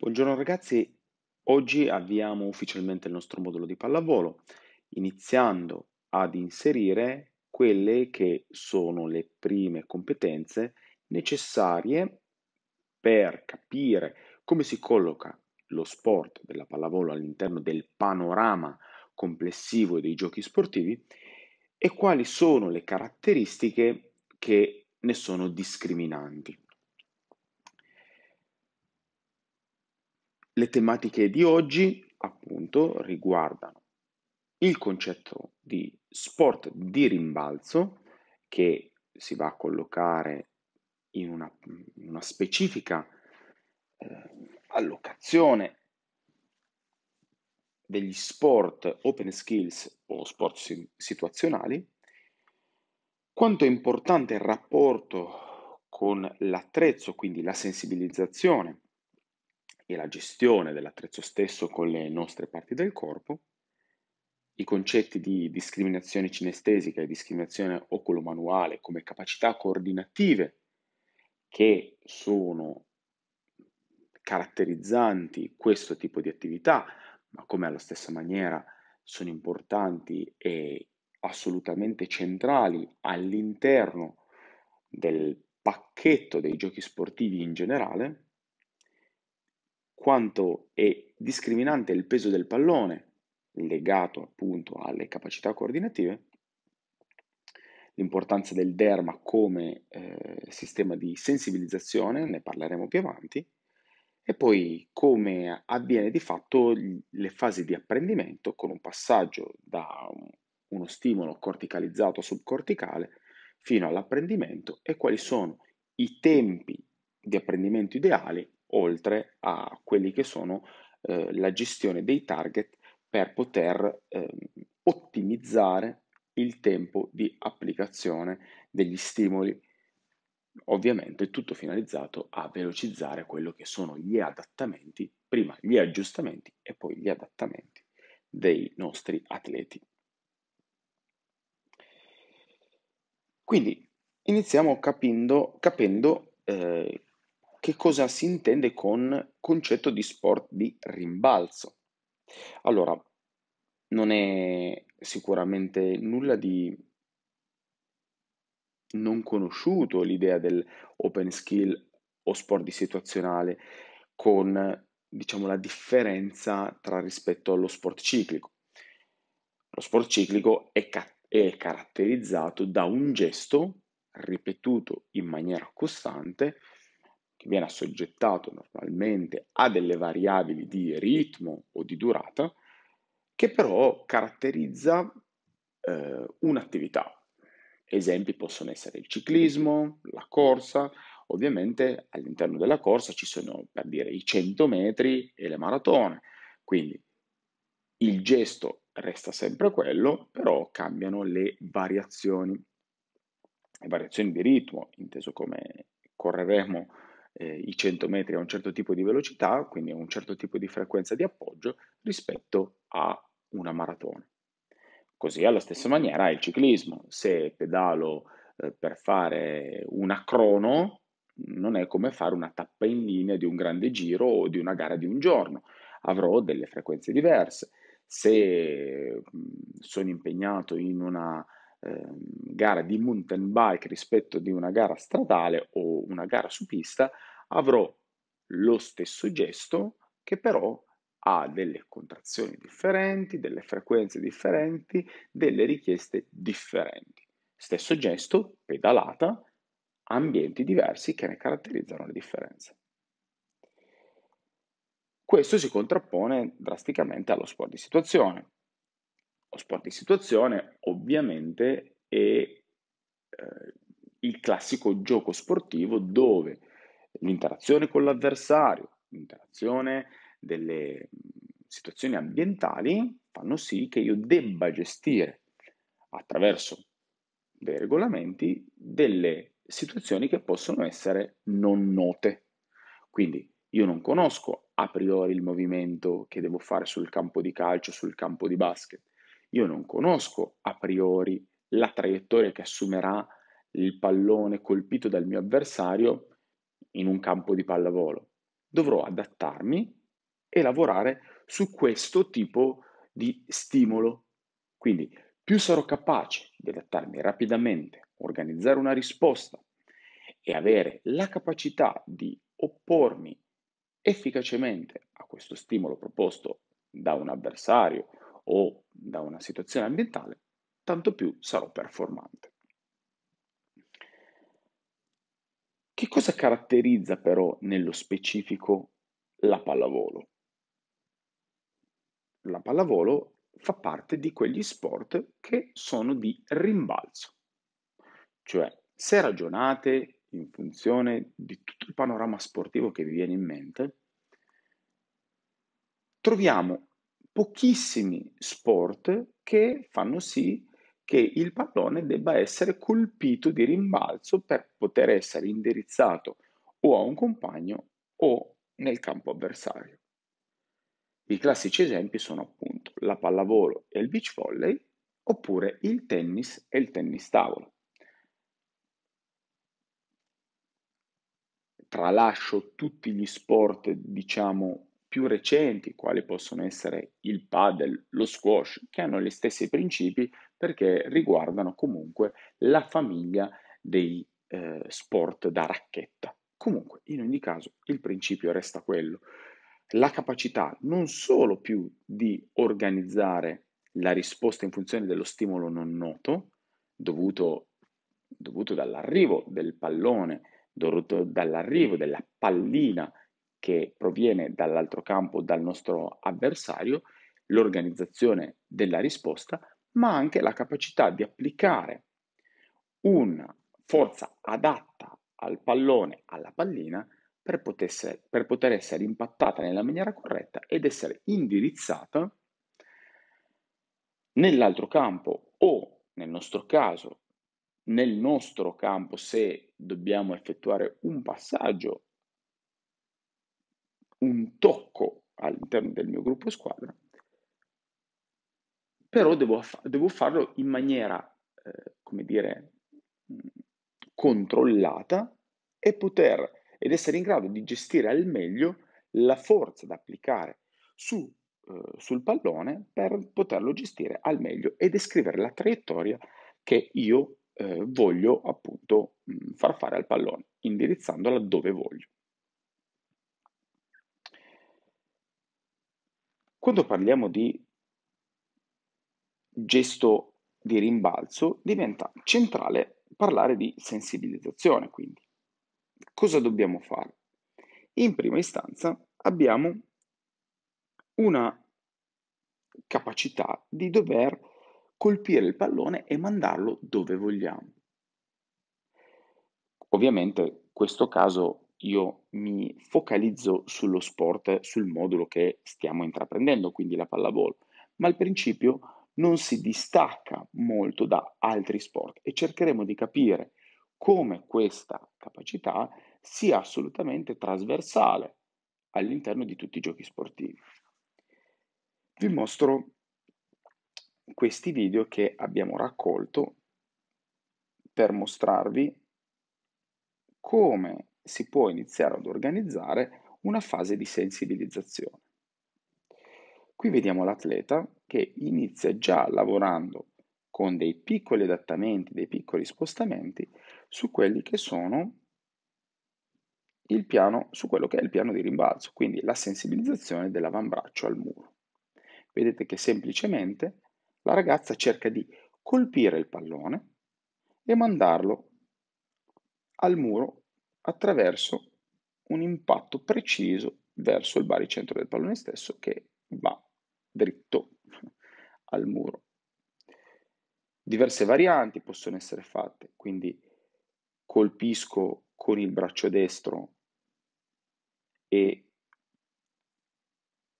Buongiorno ragazzi, oggi avviamo ufficialmente il nostro modulo di pallavolo iniziando ad inserire quelle che sono le prime competenze necessarie per capire come si colloca lo sport della pallavolo all'interno del panorama complessivo dei giochi sportivi e quali sono le caratteristiche che ne sono discriminanti. Le tematiche di oggi, appunto, riguardano il concetto di sport di rimbalzo che si va a collocare in una, in una specifica eh, allocazione degli sport open skills o sport situazionali, quanto è importante il rapporto con l'attrezzo, quindi la sensibilizzazione e la gestione dell'attrezzo stesso con le nostre parti del corpo, i concetti di discriminazione cinestesica e discriminazione oculomanuale come capacità coordinative che sono caratterizzanti questo tipo di attività, ma come alla stessa maniera sono importanti e assolutamente centrali all'interno del pacchetto dei giochi sportivi in generale, quanto è discriminante il peso del pallone, legato appunto alle capacità coordinative, l'importanza del derma come eh, sistema di sensibilizzazione, ne parleremo più avanti, e poi come avviene di fatto le fasi di apprendimento con un passaggio da uno stimolo corticalizzato a subcorticale fino all'apprendimento e quali sono i tempi di apprendimento ideali oltre a quelli che sono eh, la gestione dei target per poter eh, ottimizzare il tempo di applicazione degli stimoli. Ovviamente tutto finalizzato a velocizzare quello che sono gli adattamenti, prima gli aggiustamenti e poi gli adattamenti dei nostri atleti. Quindi iniziamo capendo, capendo eh, che cosa si intende con concetto di sport di rimbalzo. Allora, non è sicuramente nulla di non conosciuto l'idea dell'open skill o sport di situazionale con diciamo la differenza tra rispetto allo sport ciclico. Lo sport ciclico è, ca- è caratterizzato da un gesto ripetuto in maniera costante che viene assoggettato normalmente a delle variabili di ritmo o di durata, che però caratterizza eh, un'attività. Esempi possono essere il ciclismo, la corsa, ovviamente all'interno della corsa ci sono per dire i 100 metri e le maratone, quindi il gesto resta sempre quello, però cambiano le variazioni, le variazioni di ritmo, inteso come correremo eh, i 100 metri a un certo tipo di velocità, quindi a un certo tipo di frequenza di appoggio rispetto a una maratona. Così alla stessa maniera è il ciclismo, se pedalo eh, per fare una crono non è come fare una tappa in linea di un grande giro o di una gara di un giorno, avrò delle frequenze diverse. Se mh, mm, sono impegnato in una eh, gara di mountain bike rispetto di una gara stradale o una gara su pista, avrò lo stesso gesto che però ha delle contrazioni differenti, delle frequenze differenti, delle richieste differenti. Stesso gesto, pedalata, ambienti diversi che ne caratterizzano le differenze. Questo si contrappone drasticamente allo sport di situazione, o sport di situazione ovviamente è eh, il classico gioco sportivo dove l'interazione con l'avversario, l'interazione delle mm, situazioni ambientali fanno sì che io debba gestire attraverso dei regolamenti delle situazioni che possono essere non note. Quindi io non conosco a priori il movimento che devo fare sul campo di calcio, sul campo di basket. Io non conosco a priori la traiettoria che assumerà il pallone colpito dal mio avversario in un campo di pallavolo. Dovrò adattarmi e lavorare su questo tipo di stimolo. Quindi più sarò capace di adattarmi rapidamente, organizzare una risposta e avere la capacità di oppormi efficacemente a questo stimolo proposto da un avversario o da una situazione ambientale, tanto più sarò performante. Che cosa caratterizza però nello specifico la pallavolo? La pallavolo fa parte di quegli sport che sono di rimbalzo, cioè se ragionate in funzione di tutto il panorama sportivo che vi viene in mente, troviamo pochissimi sport che fanno sì che il pallone debba essere colpito di rimbalzo per poter essere indirizzato o a un compagno o nel campo avversario. I classici esempi sono appunto la pallavolo e il beach volley oppure il tennis e il tennis tavolo. Tralascio tutti gli sport, diciamo, più recenti, quali possono essere il paddle, lo squash, che hanno gli stessi principi perché riguardano comunque la famiglia dei eh, sport da racchetta. Comunque, in ogni caso, il principio resta quello. La capacità non solo più di organizzare la risposta in funzione dello stimolo non noto, dovuto, dovuto dall'arrivo del pallone, dovuto dall'arrivo della pallina che proviene dall'altro campo, dal nostro avversario, l'organizzazione della risposta, ma anche la capacità di applicare una forza adatta al pallone, alla pallina, per, potesse, per poter essere impattata nella maniera corretta ed essere indirizzata nell'altro campo o nel nostro caso nel nostro campo se dobbiamo effettuare un passaggio un tocco all'interno del mio gruppo squadra, però devo, devo farlo in maniera, eh, come dire, controllata e poter ed essere in grado di gestire al meglio la forza da applicare su, eh, sul pallone per poterlo gestire al meglio e descrivere la traiettoria che io eh, voglio appunto mh, mm, far fare al pallone, indirizzandola dove voglio. Quando parliamo di gesto di rimbalzo, diventa centrale parlare di sensibilizzazione. Quindi, cosa dobbiamo fare? In prima istanza abbiamo una capacità di dover colpire il pallone e mandarlo dove vogliamo. Ovviamente questo caso io mi focalizzo sullo sport, sul modulo che stiamo intraprendendo, quindi la pallavolo, ma al principio non si distacca molto da altri sport e cercheremo di capire come questa capacità sia assolutamente trasversale all'interno di tutti i giochi sportivi. Vi mostro questi video che abbiamo raccolto per mostrarvi come si può iniziare ad organizzare una fase di sensibilizzazione. Qui vediamo l'atleta che inizia già lavorando con dei piccoli adattamenti, dei piccoli spostamenti su quelli che sono il piano, su quello che è il piano di rimbalzo, quindi la sensibilizzazione dell'avambraccio al muro. Vedete che semplicemente la ragazza cerca di colpire il pallone e mandarlo al muro attraverso un impatto preciso verso il baricentro del pallone stesso che va dritto al muro. Diverse varianti possono essere fatte, quindi colpisco con il braccio destro e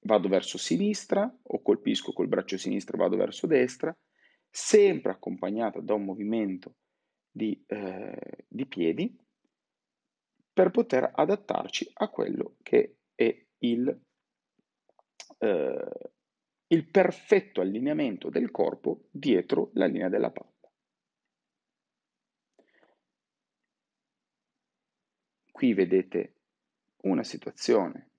vado verso sinistra o colpisco col braccio sinistro e vado verso destra, sempre accompagnata da un movimento di, eh, di piedi per poter adattarci a quello che è il, eh, il perfetto allineamento del corpo dietro la linea della palla. Qui vedete una situazione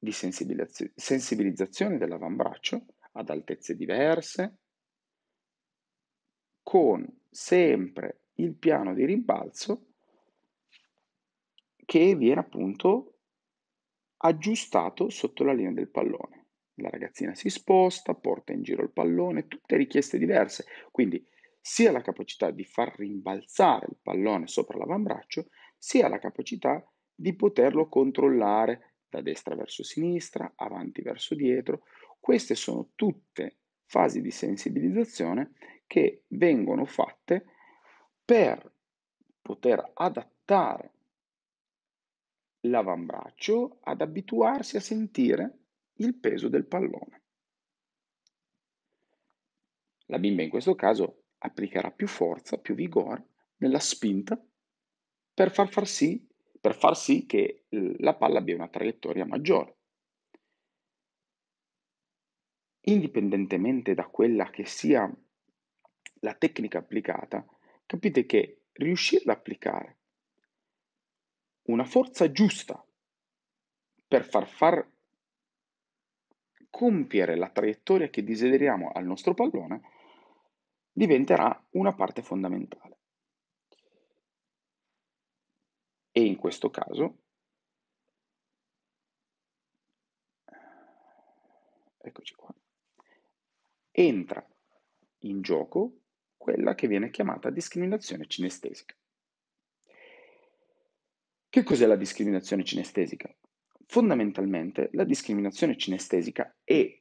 di sensibilizzazione dell'avambraccio ad altezze diverse, con sempre il piano di rimbalzo che viene appunto aggiustato sotto la linea del pallone. La ragazzina si sposta, porta in giro il pallone, tutte richieste diverse, quindi sia la capacità di far rimbalzare il pallone sopra l'avambraccio, sia la capacità di poterlo controllare da destra verso sinistra, avanti verso dietro. Queste sono tutte fasi di sensibilizzazione che vengono fatte per poter adattare l'avambraccio ad abituarsi a sentire il peso del pallone. La bimba in questo caso applicherà più forza, più vigore nella spinta per far, far sì, per far sì che la palla abbia una traiettoria maggiore. Indipendentemente da quella che sia la tecnica applicata, capite che riuscire ad applicare una forza giusta per far, far compiere la traiettoria che desideriamo al nostro pallone, diventerà una parte fondamentale. E in questo caso, eccoci qua, entra in gioco quella che viene chiamata discriminazione cinestesica. Che cos'è la discriminazione cinestesica? Fondamentalmente la discriminazione cinestesica è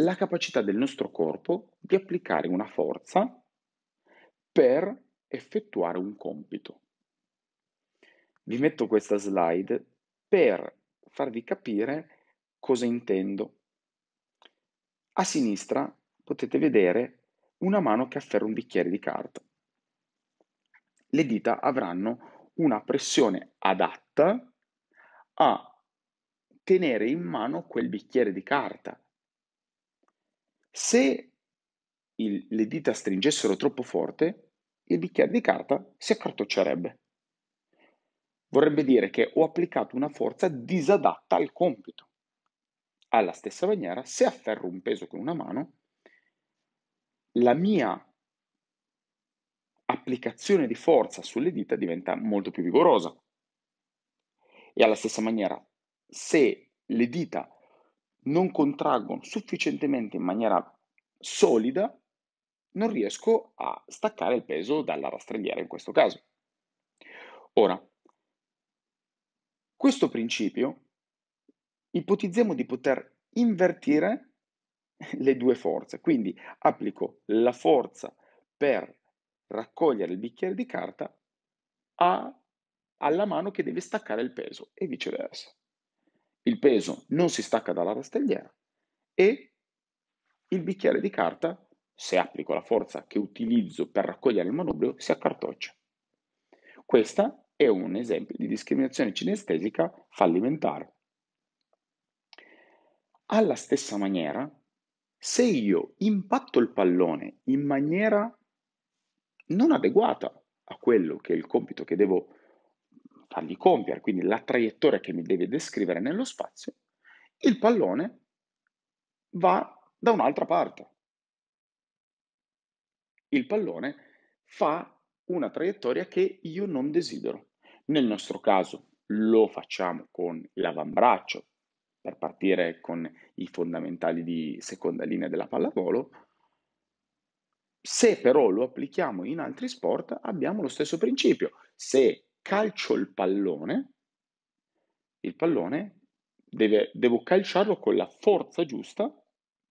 la capacità del nostro corpo di applicare una forza per effettuare un compito. Vi metto questa slide per farvi capire cosa intendo. A sinistra potete vedere una mano che afferra un bicchiere di carta. Le dita avranno una pressione adatta a tenere in mano quel bicchiere di carta. Se il, le dita stringessero troppo forte, il bicchiere di carta si accartoccierebbe. Vorrebbe dire che ho applicato una forza disadatta al compito. Alla stessa maniera, se afferro un peso con una mano, la mia l'applicazione di forza sulle dita diventa molto più vigorosa. E alla stessa maniera, se le dita non contraggono sufficientemente in maniera solida, non riesco a staccare il peso dalla rastrelliera in questo caso. Ora, questo principio ipotizziamo di poter invertire le due forze, quindi applico la forza per raccogliere il bicchiere di carta a, alla mano che deve staccare il peso e viceversa. Il peso non si stacca dalla rastelliera e il bicchiere di carta, se applico la forza che utilizzo per raccogliere il manubrio, si accartoccia. Questo è un esempio di discriminazione cinestesica fallimentare. Alla stessa maniera, se io impatto il pallone in maniera non adeguata a quello che è il compito che devo fargli compiere, quindi la traiettoria che mi deve descrivere nello spazio, il pallone va da un'altra parte. Il pallone fa una traiettoria che io non desidero. Nel nostro caso lo facciamo con l'avambraccio per partire con i fondamentali di seconda linea della pallavolo, se però lo applichiamo in altri sport abbiamo lo stesso principio. Se calcio il pallone, il pallone deve, devo calciarlo con la forza giusta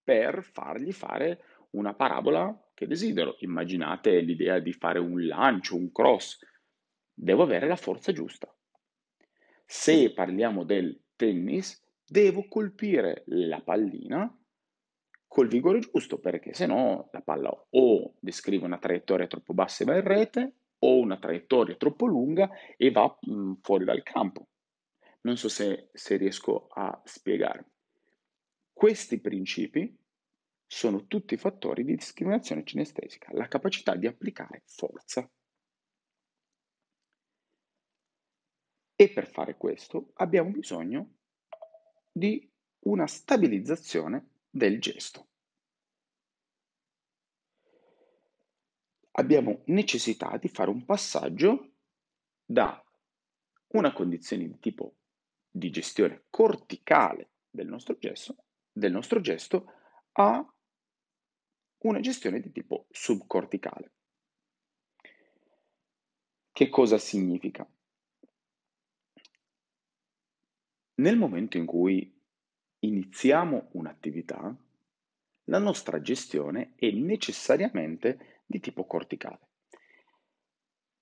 per fargli fare una parabola che desidero. Immaginate l'idea di fare un lancio, un cross. Devo avere la forza giusta. Se parliamo del tennis, devo colpire la pallina col vigore giusto, perché se no la palla o descrive una traiettoria troppo bassa e va in rete, o una traiettoria troppo lunga e va mh, fuori dal campo. Non so se, se riesco a spiegarmi. Questi principi sono tutti fattori di discriminazione cinestesica, la capacità di applicare forza. E per fare questo abbiamo bisogno di una stabilizzazione del gesto. Abbiamo necessità di fare un passaggio da una condizione di tipo di gestione corticale del nostro gesto, del nostro gesto a una gestione di tipo subcorticale. Che cosa significa? Nel momento in cui iniziamo un'attività, la nostra gestione è necessariamente di tipo corticale.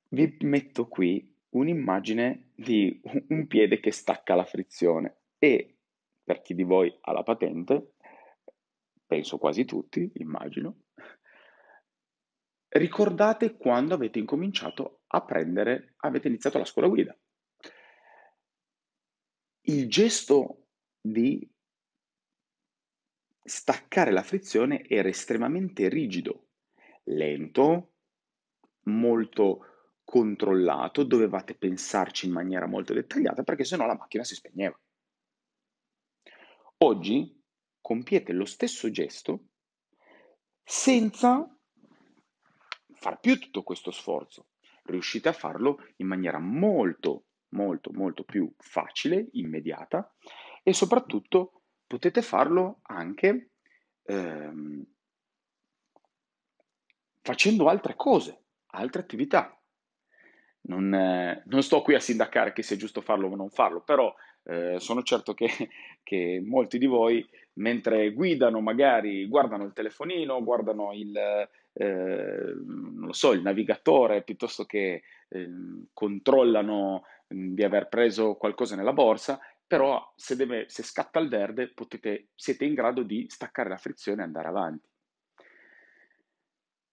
Vi metto qui un'immagine di un piede che stacca la frizione e per chi di voi ha la patente, penso quasi tutti, immagino, ricordate quando avete incominciato a prendere, avete iniziato la scuola guida. Il gesto di staccare la frizione era estremamente rigido, lento, molto controllato, dovevate pensarci in maniera molto dettagliata perché sennò la macchina si spegneva. Oggi compiete lo stesso gesto senza far più tutto questo sforzo. Riuscite a farlo in maniera molto, molto, molto più facile, immediata e soprattutto potete farlo anche ehm, facendo altre cose, altre attività. Non, eh, non, sto qui a sindacare che sia giusto farlo o non farlo, però eh, sono certo che, che, molti di voi, mentre guidano, magari guardano il telefonino, guardano il, eh, so, il navigatore, piuttosto che ehm, controllano mm, di aver preso qualcosa nella borsa, però se, deve, se scatta il verde potete, siete in grado di staccare la frizione e andare avanti.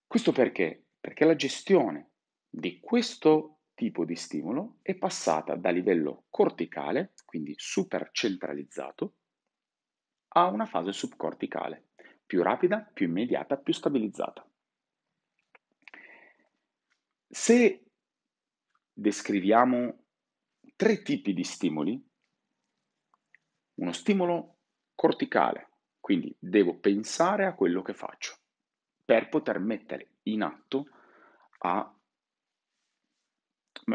Questo perché? Perché la gestione di questo tipo di stimolo è passata da livello corticale, quindi super centralizzato, a una fase subcorticale, più rapida, più immediata, più stabilizzata. Se descriviamo tre tipi di stimoli, uno stimolo corticale, quindi devo pensare a quello che faccio per poter mettere in atto, a,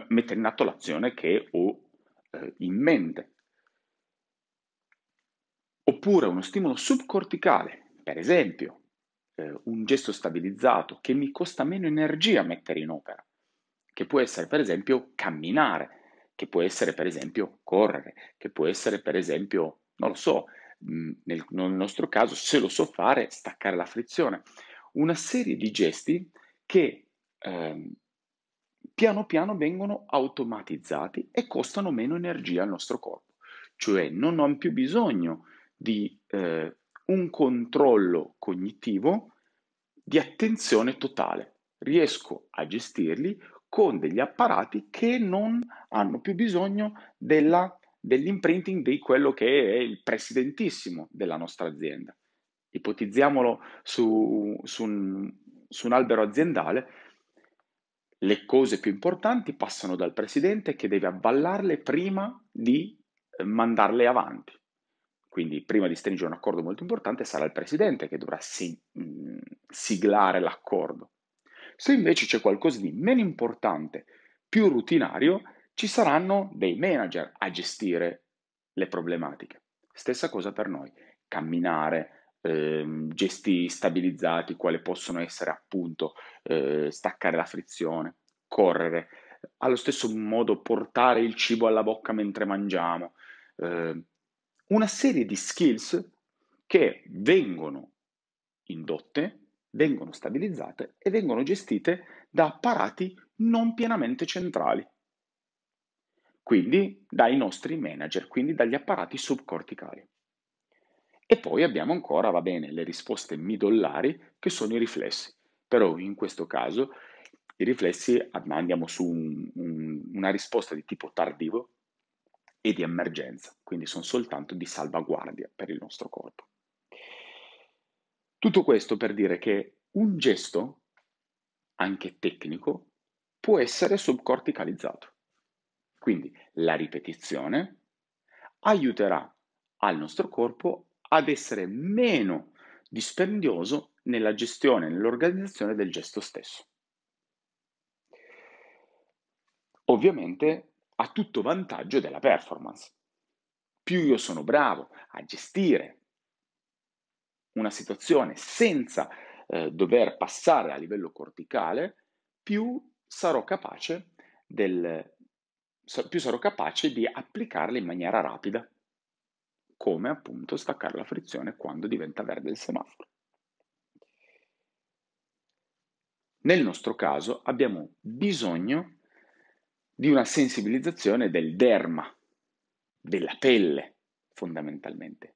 mettere in atto l'azione che ho eh, in mente. Oppure uno stimolo subcorticale, per esempio eh, un gesto stabilizzato che mi costa meno energia mettere in opera, che può essere per esempio camminare che può essere per esempio correre, che può essere per esempio, non lo so, mhmm, nel, nostro caso, se lo so fare, staccare la frizione. Una serie di gesti che eh, piano piano vengono automatizzati e costano meno energia al nostro corpo, cioè non ho più bisogno di eh, un controllo cognitivo di attenzione totale, riesco a gestirli con degli apparati che non hanno più bisogno della, dell'imprinting di quello che è il presidentissimo della nostra azienda. Ipotizziamolo su, su, un, su un albero aziendale, le cose più importanti passano dal presidente che deve avvallarle prima di eh, mandarle avanti. Quindi prima di stringere un accordo molto importante sarà il presidente che dovrà si, mh, mm, siglare l'accordo. Se invece c'è qualcosa di meno importante, più rutinario, ci saranno dei manager a gestire le problematiche. Stessa cosa per noi, camminare, ehm, gesti stabilizzati, quali possono essere appunto eh, staccare la frizione, correre, allo stesso modo portare il cibo alla bocca mentre mangiamo, eh, una serie di skills che vengono indotte vengono stabilizzate e vengono gestite da apparati non pienamente centrali, quindi dai nostri manager, quindi dagli apparati subcorticali. E poi abbiamo ancora, va bene, le risposte midollari che sono i riflessi, però in questo caso i riflessi andiamo su un, un, una risposta di tipo tardivo e di emergenza, quindi sono soltanto di salvaguardia per il nostro corpo. Tutto questo per dire che un gesto, anche tecnico, può essere subcorticalizzato. Quindi la ripetizione aiuterà al nostro corpo ad essere meno dispendioso nella gestione, nell'organizzazione del gesto stesso. Ovviamente a tutto vantaggio della performance. Più io sono bravo a gestire una situazione senza eh, dover passare a livello corticale, più sarò capace del, più sarò capace di applicarla in maniera rapida, come appunto staccare la frizione quando diventa verde il semaforo. Nel nostro caso abbiamo bisogno di una sensibilizzazione del derma, della pelle fondamentalmente,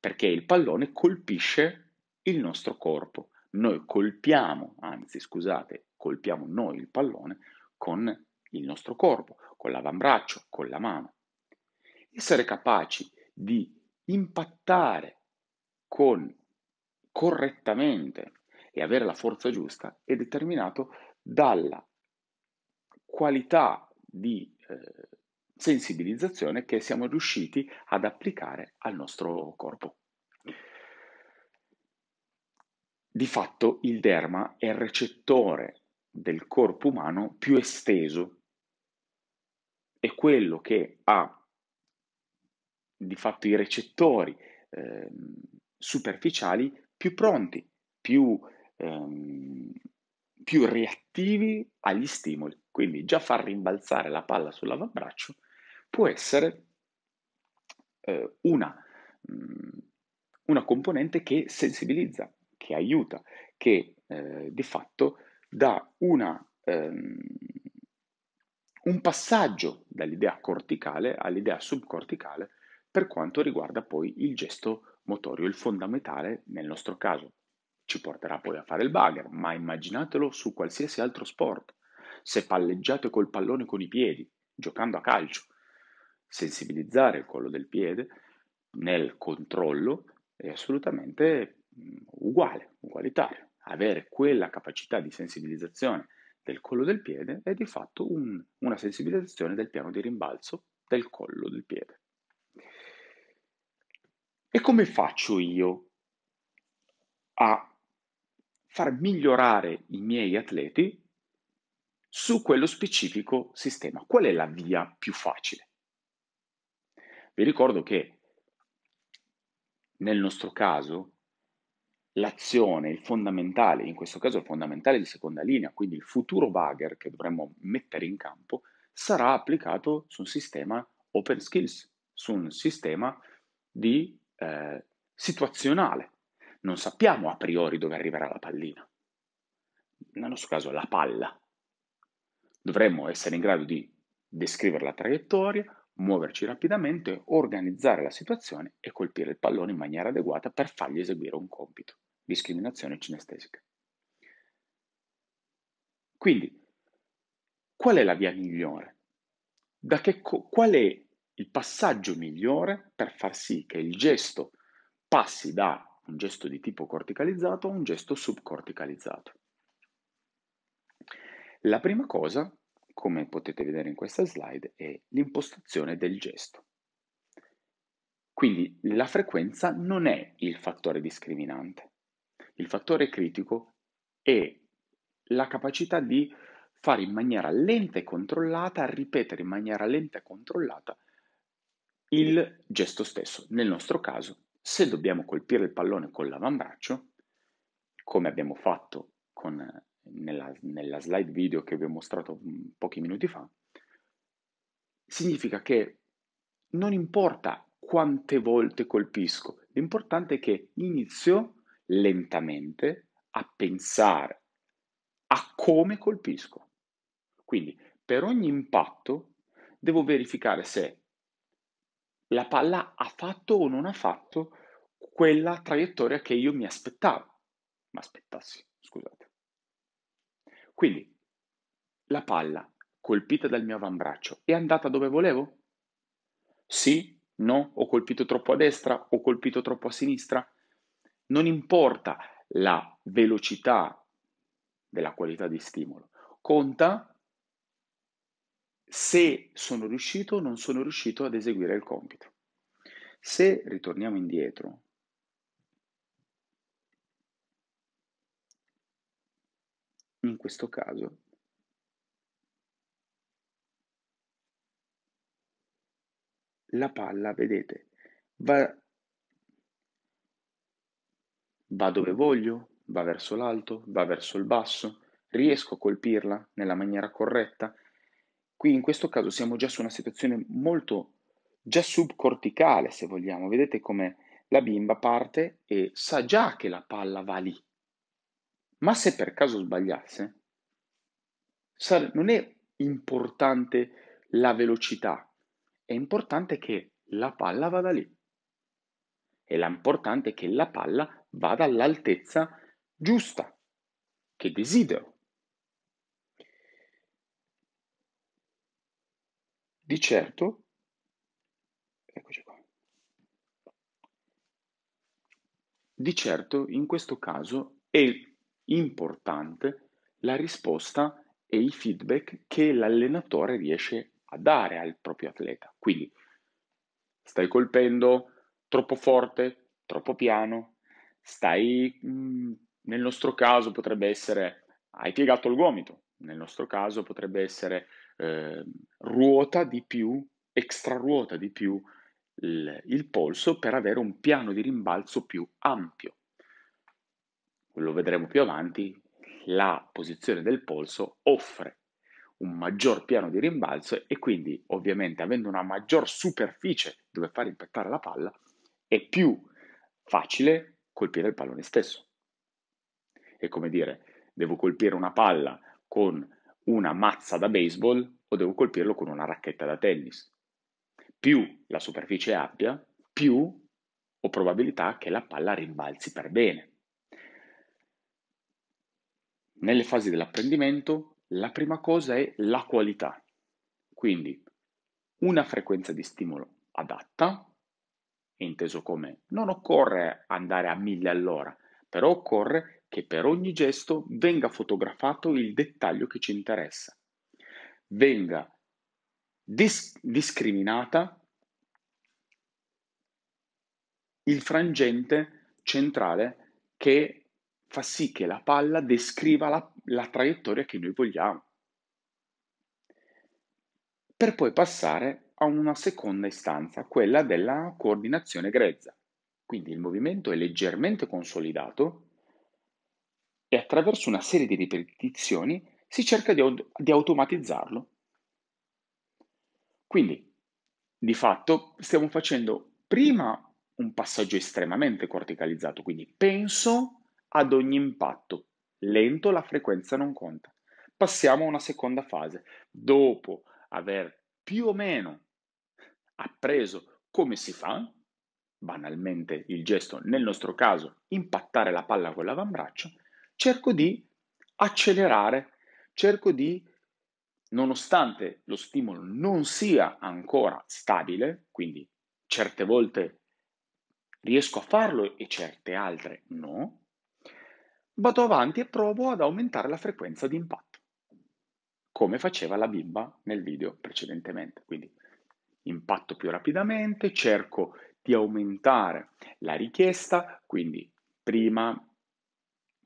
perché il pallone colpisce il nostro corpo. Noi colpiamo, anzi scusate, colpiamo noi il pallone con il nostro corpo, con l'avambraccio, con la mano. Essere capaci di impattare con, correttamente e avere la forza giusta è determinato dalla qualità di eh, sensibilizzazione che siamo riusciti ad applicare al nostro corpo. Di fatto il derma è il recettore del corpo umano più esteso, è quello che ha di fatto i recettori eh, superficiali più pronti, più, ehm, più reattivi agli stimoli. Quindi già far rimbalzare la palla sull'avambraccio può essere eh, una, mm, una, componente che sensibilizza, che aiuta, che eh, di fatto dà una, ehm, un passaggio dall'idea corticale all'idea subcorticale per quanto riguarda poi il gesto motorio, il fondamentale nel nostro caso. Ci porterà poi a fare il bugger, ma immaginatelo su qualsiasi altro sport. Se palleggiate col pallone con i piedi, giocando a calcio, sensibilizzare il collo del piede nel controllo è assolutamente uguale, ugualitario. Avere quella capacità di sensibilizzazione del collo del piede è di fatto un, una sensibilizzazione del piano di rimbalzo del collo del piede. E come faccio io a far migliorare i miei atleti su quello specifico sistema? Qual è la via più facile? Vi ricordo che nel nostro caso l'azione, il fondamentale, in questo caso il fondamentale di seconda linea, quindi il futuro bugger che dovremmo mettere in campo, sarà applicato su un sistema open skills, su un sistema di, eh, situazionale. Non sappiamo a priori dove arriverà la pallina, nel nostro caso la palla. Dovremmo essere in grado di descrivere la traiettoria, muoverci rapidamente, organizzare la situazione e colpire il pallone in maniera adeguata per fargli eseguire un compito. Discriminazione cinestesica. Quindi, qual è la via migliore? Co- qual è il passaggio migliore per far sì che il gesto passi da un gesto di tipo corticalizzato a un gesto subcorticalizzato? La prima cosa come potete vedere in questa slide, è l'impostazione del gesto. Quindi la frequenza non è il fattore discriminante. Il fattore critico è la capacità di fare in maniera lenta e controllata, ripetere in maniera lenta e controllata il gesto stesso. Nel nostro caso, se dobbiamo colpire il pallone con l'avambraccio, come abbiamo fatto con nella, nella slide video che vi ho mostrato mm, pochi minuti fa, significa che non importa quante volte colpisco, l'importante è che inizio lentamente a pensare a come colpisco. Quindi per ogni impatto devo verificare se la palla ha fatto o non ha fatto quella traiettoria che io mi aspettavo, ma aspettassi. Quindi la palla colpita dal mio avambraccio è andata dove volevo? Sì, no, ho colpito troppo a destra, ho colpito troppo a sinistra. Non importa la velocità della qualità di stimolo, conta se sono riuscito o non sono riuscito ad eseguire il compito. Se ritorniamo indietro in questo caso la palla, vedete, va, va dove voglio, va verso l'alto, va verso il basso, riesco a colpirla nella maniera corretta. Qui in questo caso siamo già su una situazione molto già subcorticale, se vogliamo. Vedete come la bimba parte e sa già che la palla va lì. Ma se per caso sbagliasse, non è importante la velocità, è importante che la palla vada lì. E l'importante è che la palla vada all'altezza giusta che desidero. Di certo, eccoci qua. Di certo, in questo caso è importante la risposta e il feedback che l'allenatore riesce a dare al proprio atleta. Quindi stai colpendo troppo forte, troppo piano, stai, mm, nel nostro caso potrebbe essere, hai piegato il gomito, nel nostro caso potrebbe essere eh, ruota di più, extraruota di più il, il polso per avere un piano di rimbalzo più ampio lo vedremo più avanti, la posizione del polso offre un maggior piano di rimbalzo e quindi ovviamente avendo una maggior superficie dove far impettare la palla è più facile colpire il pallone stesso. È come dire, devo colpire una palla con una mazza da baseball o devo colpirlo con una racchetta da tennis. Più la superficie è ampia, più ho probabilità che la palla rimbalzi per bene nelle fasi dell'apprendimento la prima cosa è la qualità, quindi una frequenza di stimolo adatta, inteso come non occorre andare a mille all'ora, però occorre che per ogni gesto venga fotografato il dettaglio che ci interessa, venga dis- discriminata il frangente centrale che fa sì che la palla descriva la, la traiettoria che noi vogliamo, per poi passare a una seconda istanza, quella della coordinazione grezza. Quindi il movimento è leggermente consolidato e attraverso una serie di ripetizioni si cerca di, di automatizzarlo. Quindi, di fatto, stiamo facendo prima un passaggio estremamente corticalizzato, quindi penso ad ogni impatto. Lento la frequenza non conta. Passiamo a una seconda fase. Dopo aver più o meno appreso come si fa, banalmente il gesto, nel nostro caso impattare la palla con l'avambraccio, cerco di accelerare, cerco di, nonostante lo stimolo non sia ancora stabile, quindi certe volte riesco a farlo e certe altre no, vado avanti e provo ad aumentare la frequenza di impatto, come faceva la bimba nel video precedentemente. Quindi impatto più rapidamente, cerco di aumentare la richiesta, quindi prima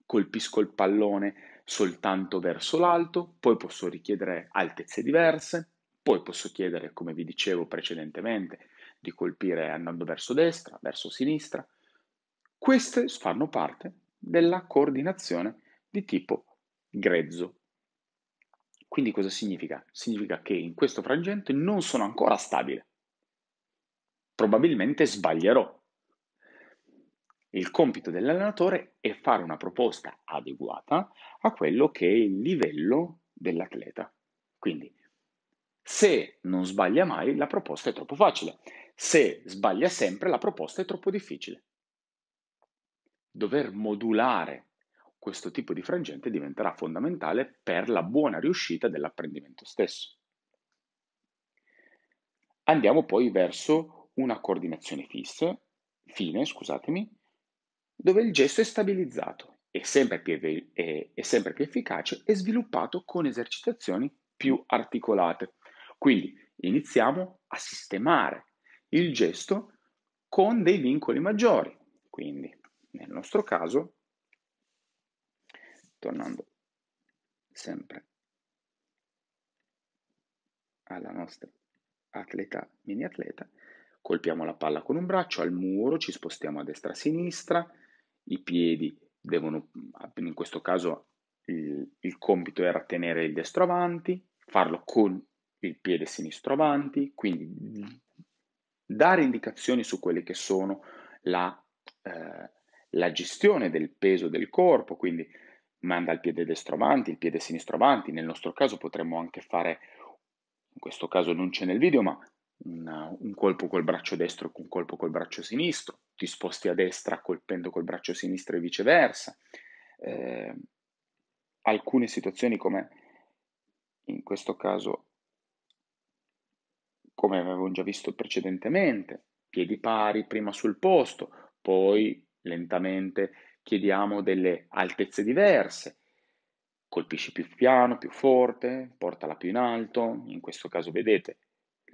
colpisco il pallone soltanto verso l'alto, poi posso richiedere altezze diverse, poi posso chiedere, come vi dicevo precedentemente, di colpire andando verso destra, verso sinistra. Queste fanno parte della coordinazione di tipo grezzo. Quindi cosa significa? Significa che in questo frangente non sono ancora stabile. Probabilmente sbaglierò. Il compito dell'allenatore è fare una proposta adeguata a quello che è il livello dell'atleta. Quindi, se non sbaglia mai, la proposta è troppo facile. Se sbaglia sempre, la proposta è troppo difficile dover modulare questo tipo di frangente diventerà fondamentale per la buona riuscita dell'apprendimento stesso. Andiamo poi verso una coordinazione fissa, fine, scusatemi, dove il gesto è stabilizzato, è sempre, più, è, è sempre più efficace e sviluppato con esercitazioni più articolate. Quindi iniziamo a sistemare il gesto con dei vincoli maggiori. Quindi nel nostro caso, tornando sempre alla nostra atleta mini atleta, colpiamo la palla con un braccio al muro, ci spostiamo a destra a sinistra, i piedi devono, in questo caso il, il, compito era tenere il destro avanti, farlo con il piede sinistro avanti, quindi dare indicazioni su quelle che sono la, eh, la gestione del peso del corpo, quindi manda il piede destro avanti, il piede sinistro avanti, nel nostro caso potremmo anche fare, in questo caso non c'è nel video, ma un, un colpo col braccio destro e un colpo col braccio sinistro, ti sposti a destra colpendo col braccio sinistro e viceversa. Eh, alcune situazioni come in questo caso, come avevamo già visto precedentemente, piedi pari prima sul posto, poi lentamente, chiediamo delle altezze diverse, colpisci più piano, più forte, portala più in alto, in questo caso vedete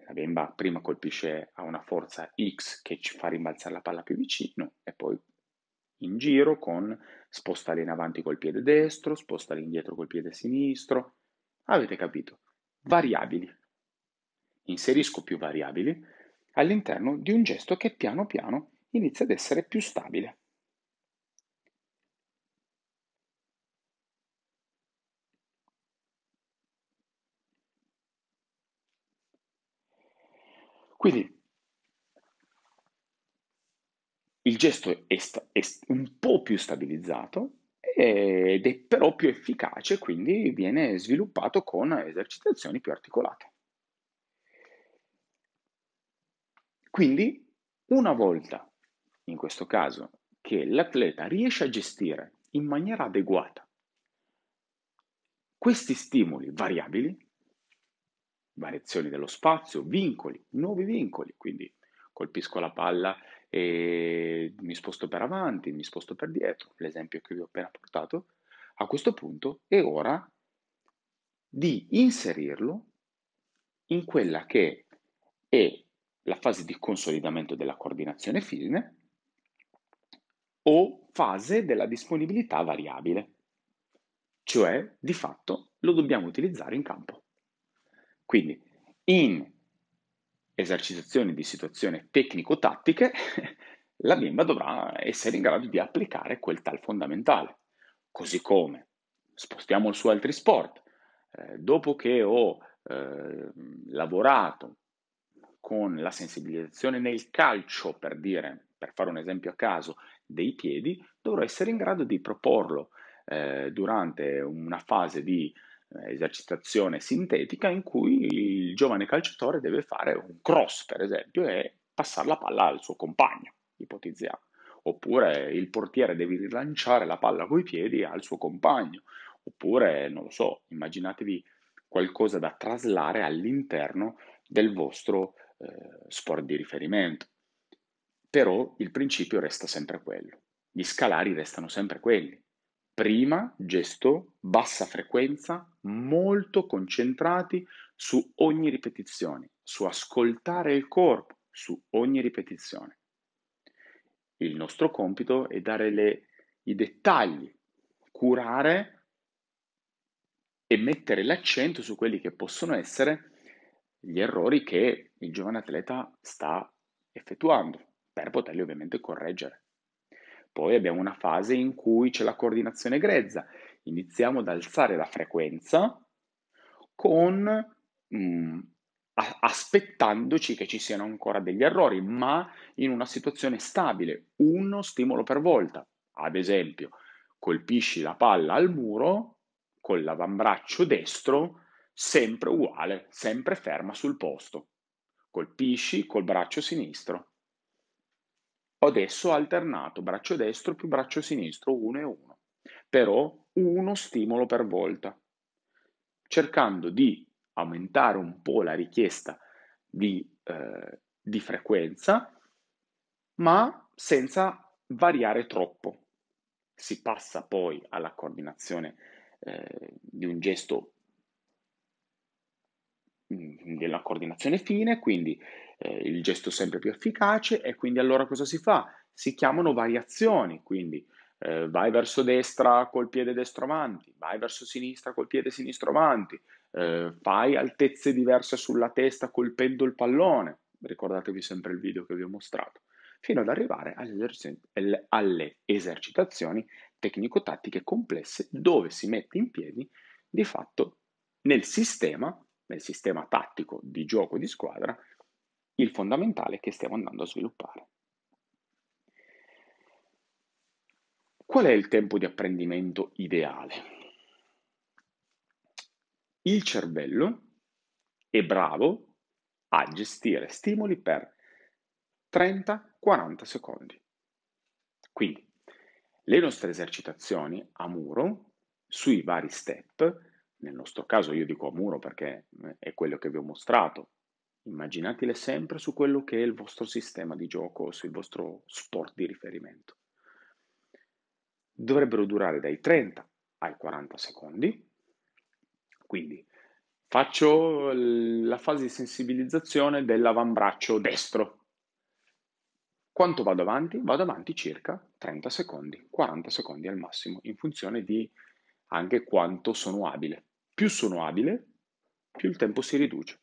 la bimba prima colpisce a una forza X che ci fa rimbalzare la palla più vicino e poi in giro con spostare in avanti col piede destro, spostare indietro col piede sinistro. Avete capito? Variabili. Inserisco più variabili all'interno di un gesto che piano piano inizia ad essere più stabile. Quindi il gesto è, sta- è un po' più stabilizzato ed è però più efficace, quindi viene sviluppato con esercitazioni più articolate. Quindi una volta, in questo caso, che l'atleta riesce a gestire in maniera adeguata questi stimoli variabili, variazioni dello spazio, vincoli, nuovi vincoli, quindi colpisco la palla e mi sposto per avanti, mi sposto per dietro, l'esempio che vi ho appena portato, a questo punto è ora di inserirlo in quella che è la fase di consolidamento della coordinazione fine o fase della disponibilità variabile, cioè di fatto lo dobbiamo utilizzare in campo. Quindi in esercitazioni di situazione tecnico-tattiche la bimba dovrà essere in grado di applicare quel tal fondamentale. Così come spostiamo su altri sport. Eh, dopo che ho eh, lavorato con la sensibilizzazione nel calcio, per dire, per fare un esempio a caso, dei piedi, dovrò essere in grado di proporlo eh, durante una fase di eh, esercitazione sintetica in cui il giovane calciatore deve fare un cross, per esempio, e passare la palla al suo compagno, ipotizziamo. Oppure il portiere deve rilanciare la palla coi piedi al suo compagno. Oppure, non lo so, immaginatevi qualcosa da traslare all'interno del vostro eh, sport di riferimento. Però il principio resta sempre quello. Gli scalari restano sempre quelli. Prima gesto, bassa frequenza, molto concentrati su ogni ripetizione, su ascoltare il corpo, su ogni ripetizione. Il nostro compito è dare le, i dettagli, curare e mettere l'accento su quelli che possono essere gli errori che il giovane atleta sta effettuando, per poterli ovviamente correggere. Poi abbiamo una fase in cui c'è la coordinazione grezza, iniziamo ad alzare la frequenza con mh, mm, aspettandoci che ci siano ancora degli errori, ma in una situazione stabile, uno stimolo per volta. Ad esempio, colpisci la palla al muro con l'avambraccio destro, sempre uguale, sempre ferma sul posto. Colpisci col braccio sinistro. Adesso ho alternato braccio destro più braccio sinistro, 1 e 1. Però uno stimolo per volta, cercando di aumentare un po' la richiesta di, eh, di frequenza, ma senza variare troppo. Si passa poi alla coordinazione eh, di un gesto mm, della coordinazione fine, quindi eh, il gesto sempre più efficace e quindi allora cosa si fa? Si chiamano variazioni, quindi eh, vai verso destra col piede destro avanti, vai verso sinistra col piede sinistro avanti, eh, fai altezze diverse sulla testa colpendo il pallone, ricordatevi sempre il video che vi ho mostrato, fino ad arrivare alle esercitazioni tecnico-tattiche complesse dove si mette in piedi di fatto nel sistema, nel sistema tattico di gioco di squadra, il fondamentale che stiamo andando a sviluppare. Qual è il tempo di apprendimento ideale? Il cervello è bravo a gestire stimoli per 30-40 secondi. Quindi le nostre esercitazioni a muro sui vari step, nel nostro caso io dico a muro perché eh, è quello che vi ho mostrato, immaginatele sempre su quello che è il vostro sistema di gioco, sul vostro sport di riferimento dovrebbero durare dai 30 ai 40 secondi. Quindi faccio la fase di sensibilizzazione dell'avambraccio destro. Quanto vado avanti? Vado avanti circa 30 secondi, 40 secondi al massimo, in funzione di anche quanto sono abile. Più sono abile, più il tempo si riduce.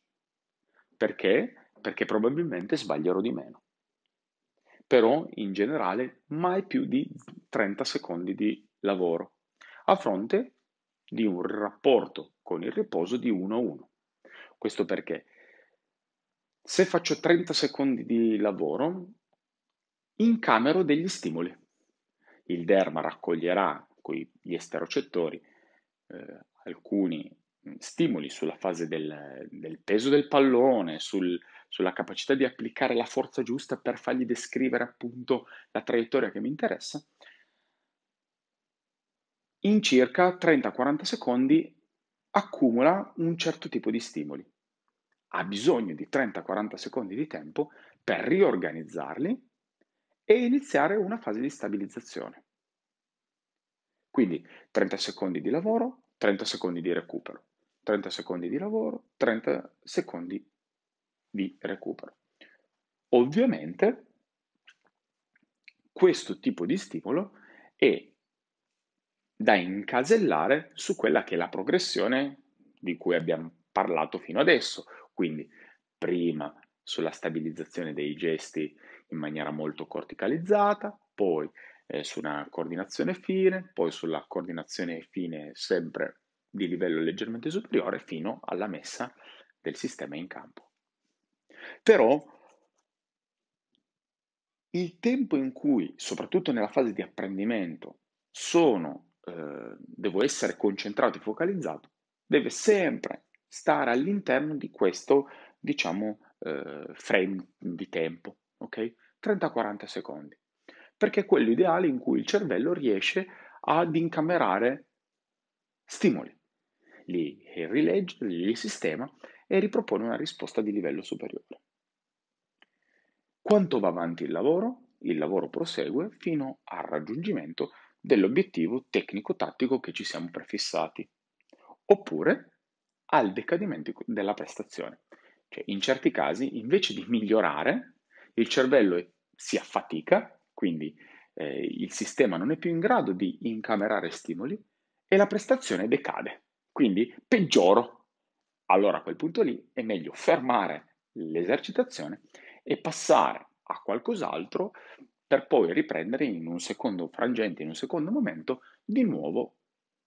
Perché? Perché probabilmente sbaglierò di meno però in generale mai più di 30 secondi di lavoro, a fronte di un rapporto con il riposo di 1 a 1. Questo perché se faccio 30 secondi di lavoro, incamero degli stimoli. Il derma raccoglierà con gli esterocettori eh, alcuni mm, stimoli sulla fase del, del peso del pallone, sul, sulla capacità di applicare la forza giusta per fargli descrivere appunto la traiettoria che mi interessa, in circa 30-40 secondi accumula un certo tipo di stimoli. Ha bisogno di 30-40 secondi di tempo per riorganizzarli e iniziare una fase di stabilizzazione. Quindi 30 secondi di lavoro, 30 secondi di recupero, 30 secondi di lavoro, 30 secondi di recupero. Ovviamente questo tipo di stimolo è da incasellare su quella che è la progressione di cui abbiamo parlato fino adesso, quindi prima sulla stabilizzazione dei gesti in maniera molto corticalizzata, poi eh, su una coordinazione fine, poi sulla coordinazione fine sempre di livello leggermente superiore fino alla messa del sistema in campo. Però il tempo in cui, soprattutto nella fase di apprendimento, sono, eh, devo essere concentrato e focalizzato, deve sempre stare all'interno di questo, diciamo, eh, frame di tempo, ok? 30-40 secondi, perché è quello ideale in cui il cervello riesce ad incamerare stimoli, li rilegge, li sistema e ripropone una risposta di livello superiore. Quanto va avanti il lavoro? Il lavoro prosegue fino al raggiungimento dell'obiettivo tecnico-tattico che ci siamo prefissati, oppure al decadimento della prestazione. Cioè, in certi casi, invece di migliorare, il cervello si affatica, quindi eh, il sistema non è più in grado di incamerare stimoli e la prestazione decade, quindi peggioro allora a quel punto lì è meglio fermare l'esercitazione e passare a qualcos'altro per poi riprendere in un secondo frangente, in un secondo momento, di nuovo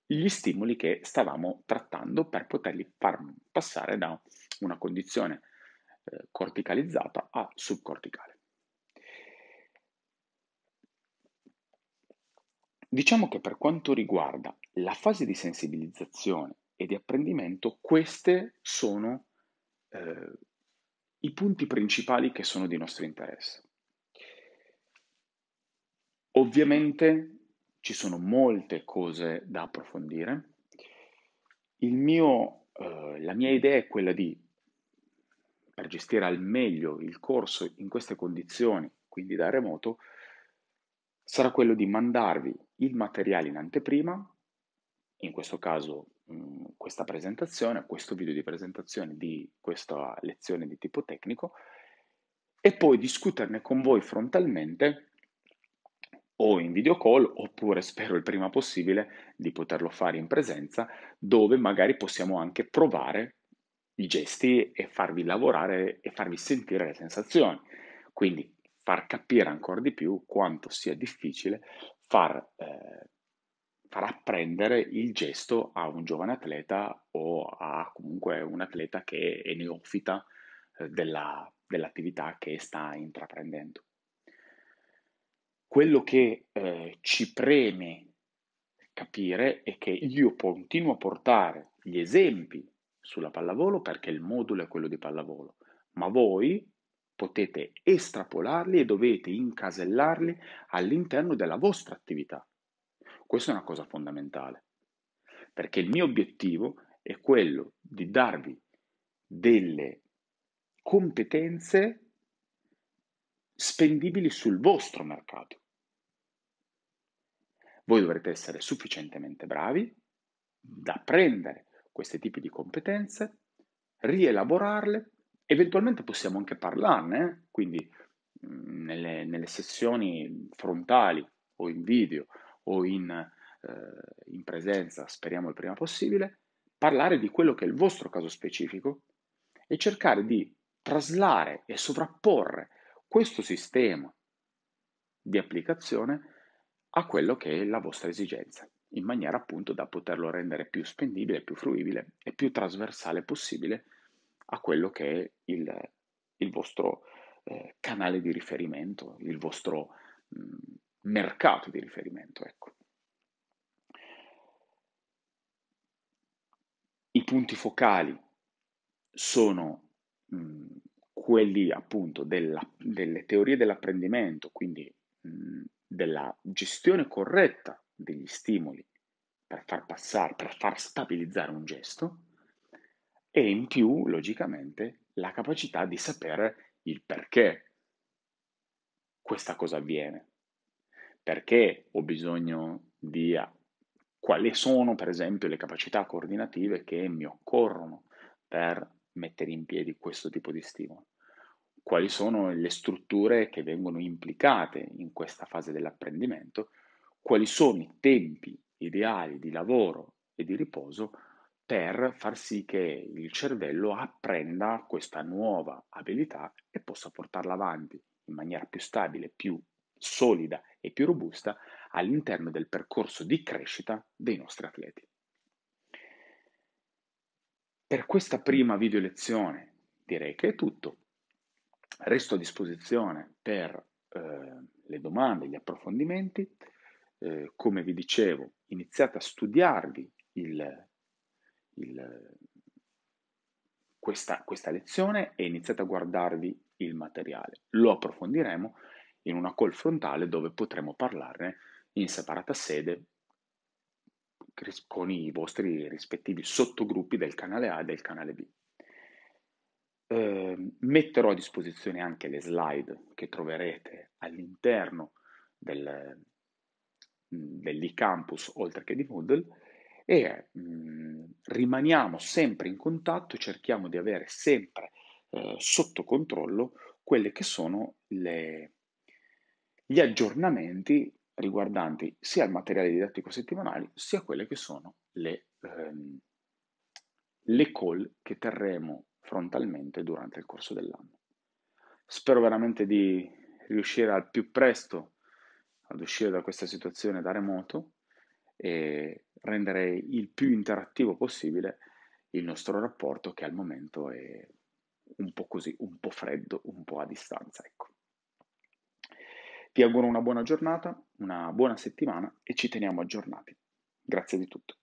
gli stimoli che stavamo trattando per poterli far passare da una condizione eh, corticalizzata a subcorticale. Diciamo che per quanto riguarda la fase di sensibilizzazione e di apprendimento, questi sono eh, i punti principali che sono di nostro interesse. Ovviamente ci sono molte cose da approfondire. Mio, eh, la mia idea è quella di, per gestire al meglio il corso in queste condizioni, quindi da remoto, sarà quello di mandarvi il materiale in anteprima, in questo caso Mm, questa presentazione, a questo video di presentazione di questa lezione di tipo tecnico e poi discuterne con voi frontalmente o in video call oppure spero il prima possibile di poterlo fare in presenza dove magari possiamo anche provare i gesti e farvi lavorare e farvi sentire le sensazioni. Quindi far capire ancora di più quanto sia difficile far eh, far apprendere il gesto a un giovane atleta o a comunque un atleta che è neofita eh, della, dell'attività che sta intraprendendo. Quello che eh, ci preme capire è che io continuo a portare gli esempi sulla pallavolo perché il modulo è quello di pallavolo, ma voi potete estrapolarli e dovete incasellarli all'interno della vostra attività. Questa è una cosa fondamentale, perché il mio obiettivo è quello di darvi delle competenze spendibili sul vostro mercato. Voi dovrete essere sufficientemente bravi da prendere questi tipi di competenze, rielaborarle, eventualmente possiamo anche parlarne, eh, quindi mm, nelle, nelle sessioni frontali o in video o in, eh, in presenza, speriamo il prima possibile, parlare di quello che è il vostro caso specifico e cercare di traslare e sovrapporre questo sistema di applicazione a quello che è la vostra esigenza, in maniera appunto da poterlo rendere più spendibile, più fruibile e più trasversale possibile a quello che è il, il vostro eh, canale di riferimento, il vostro mh, mm, mercato di riferimento. Ecco. I punti focali sono mh, quelli appunto della, delle teorie dell'apprendimento, quindi mh, della gestione corretta degli stimoli per far passare, per far stabilizzare un gesto e in più, logicamente, la capacità di sapere il perché questa cosa avviene perché ho bisogno di ah, quali sono per esempio le capacità coordinative che mi occorrono per mettere in piedi questo tipo di stimolo, quali sono le strutture che vengono implicate in questa fase dell'apprendimento, quali sono i tempi ideali di lavoro e di riposo per far sì che il cervello apprenda questa nuova abilità e possa portarla avanti in maniera più stabile, più solida e più robusta all'interno del percorso di crescita dei nostri atleti. Per questa prima video lezione direi che è tutto. Resto a disposizione per eh, le domande, gli approfondimenti. Eh, come vi dicevo, iniziate a studiarvi il, il, questa, questa lezione e iniziate a guardarvi il materiale. Lo approfondiremo in una call frontale dove potremo parlarne in separata sede con i vostri rispettivi sottogruppi del canale A e del canale B. Eh, metterò a disposizione anche le slide che troverete all'interno del, mm, dell'e-campus oltre che di Moodle e mh, mm, rimaniamo sempre in contatto, cerchiamo di avere sempre eh, sotto controllo quelle che sono le, gli aggiornamenti riguardanti sia il materiale didattico settimanale sia quelle che sono le, ehm, le call che terremo frontalmente durante il corso dell'anno. Spero veramente di riuscire al più presto ad uscire da questa situazione da remoto e rendere il più interattivo possibile il nostro rapporto che al momento è un po' così, un po' freddo, un po' a distanza. Ecco. Ti auguro una buona giornata, una buona settimana e ci teniamo aggiornati. Grazie di tutto.